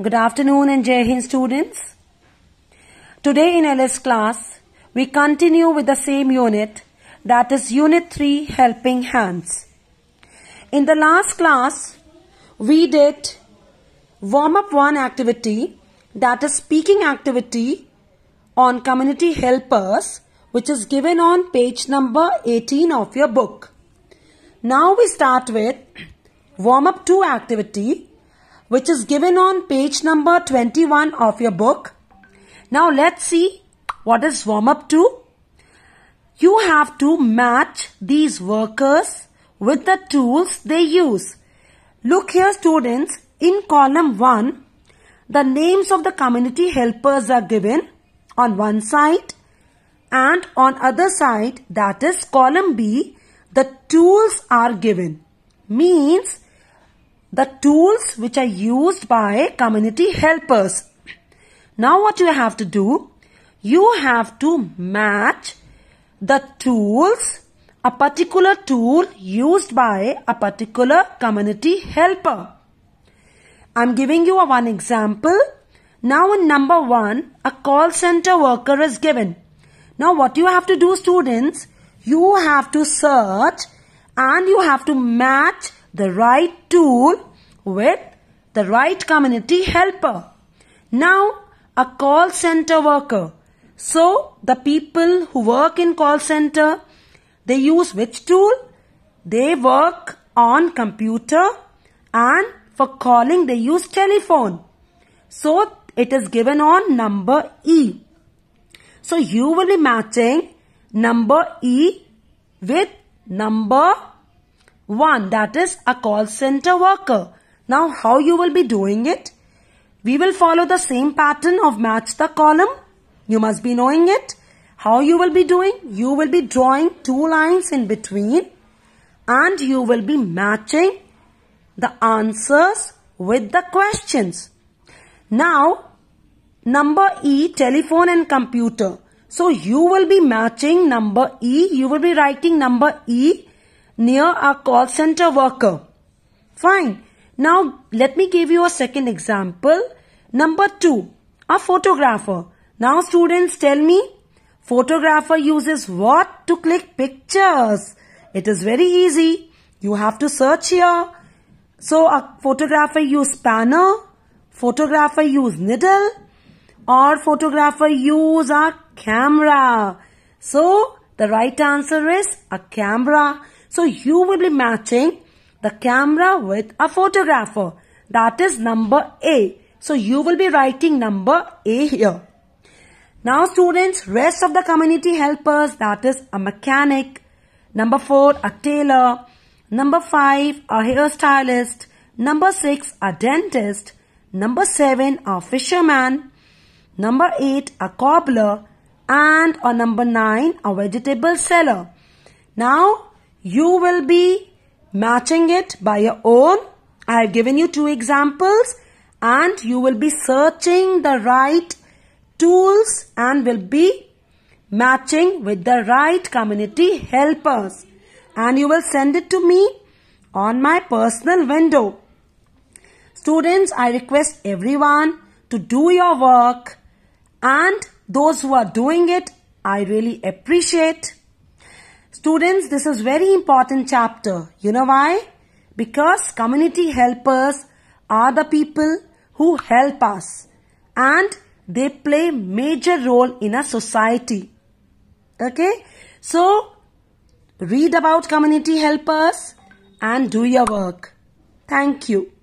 Good afternoon and Jai Hind students. Today in LS class, we continue with the same unit that is Unit 3 Helping Hands. In the last class, we did warm up one activity that is speaking activity on community helpers which is given on page number 18 of your book. Now we start with warm up 2 activity which is given on page number 21 of your book. Now let's see what is warm up to. You have to match these workers with the tools they use. Look here students, in column 1, the names of the community helpers are given on one side and on other side that is column B, the tools are given. Means the tools which are used by community helpers. Now what you have to do? You have to match the tools, a particular tool used by a particular community helper. I'm giving you a one example. Now in number one, a call center worker is given. Now what you have to do students, you have to search and you have to match the right tool with the right community helper. Now, a call center worker. So, the people who work in call center, they use which tool? They work on computer and for calling they use telephone. So, it is given on number E. So, you will be matching number E with number one, that is a call center worker. Now how you will be doing it? We will follow the same pattern of match the column. You must be knowing it. How you will be doing? You will be drawing two lines in between and you will be matching the answers with the questions. Now, number E, telephone and computer. So, you will be matching number E. You will be writing number E near a call center worker. Fine. Now let me give you a second example. Number 2. A photographer. Now students tell me photographer uses what to click pictures. It is very easy. You have to search here. So a photographer use spanner, photographer use needle or photographer use a camera. So the right answer is a camera. So you will be matching the camera with a photographer. That is number A. So you will be writing number A here. Now students, rest of the community helpers that is a mechanic, number 4 a tailor, number 5 a hairstylist, number 6 a dentist, number 7 a fisherman, number 8 a cobbler and a number 9 a vegetable seller. Now you will be matching it by your own. I have given you two examples and you will be searching the right tools and will be matching with the right community helpers and you will send it to me on my personal window. Students, I request everyone to do your work and those who are doing it, I really appreciate. Students, this is very important chapter. You know why? Because community helpers are the people who help us and they play major role in a society. Okay? So, read about community helpers and do your work. Thank you.